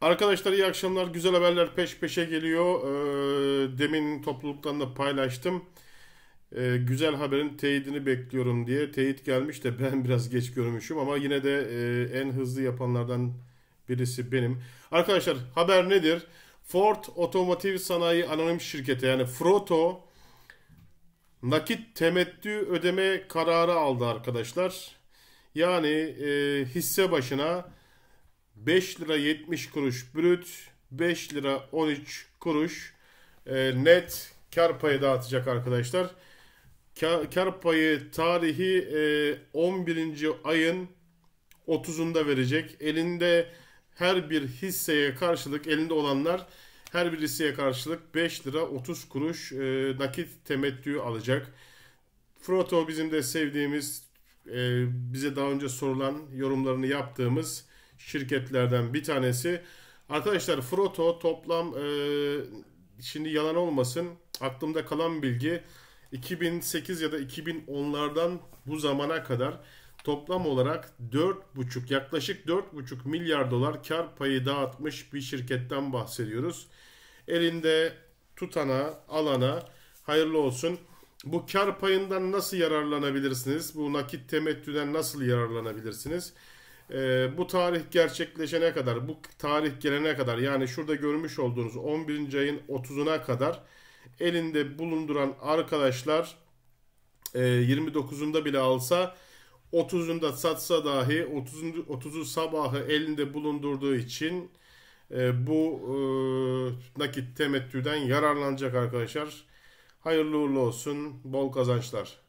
Arkadaşlar iyi akşamlar. Güzel haberler peş peşe geliyor. Ee, demin topluluktan da paylaştım. Ee, güzel haberin teyidini bekliyorum diye. Teyit gelmiş de ben biraz geç görmüşüm ama yine de e, en hızlı yapanlardan birisi benim. Arkadaşlar haber nedir? Ford Otomotiv Sanayi Anonim Şirketi yani Froto nakit temettü ödeme kararı aldı arkadaşlar. Yani e, hisse başına 5 lira 70 kuruş brüt, 5 lira 13 kuruş e, net kar payı dağıtacak arkadaşlar. Kar, kar payı tarihi e, 11. ayın 30'unda verecek. Elinde her bir hisseye karşılık elinde olanlar her bir hisseye karşılık 5 lira 30 kuruş e, nakit temettü alacak. Froto bizim de sevdiğimiz, e, bize daha önce sorulan yorumlarını yaptığımız şirketlerden bir tanesi. Arkadaşlar Froto toplam e, şimdi yalan olmasın aklımda kalan bilgi 2008 ya da 2010'lardan bu zamana kadar toplam olarak 4,5 yaklaşık 4,5 milyar dolar kar payı dağıtmış bir şirketten bahsediyoruz. Elinde tutana, alana hayırlı olsun. Bu kar payından nasıl yararlanabilirsiniz? Bu nakit temettüden nasıl yararlanabilirsiniz? e, bu tarih gerçekleşene kadar, bu tarih gelene kadar yani şurada görmüş olduğunuz 11. ayın 30'una kadar elinde bulunduran arkadaşlar e, 29'unda bile alsa 30'unda satsa dahi 30'u 30 sabahı elinde bulundurduğu için e, bu e, nakit temettüden yararlanacak arkadaşlar. Hayırlı uğurlu olsun. Bol kazançlar.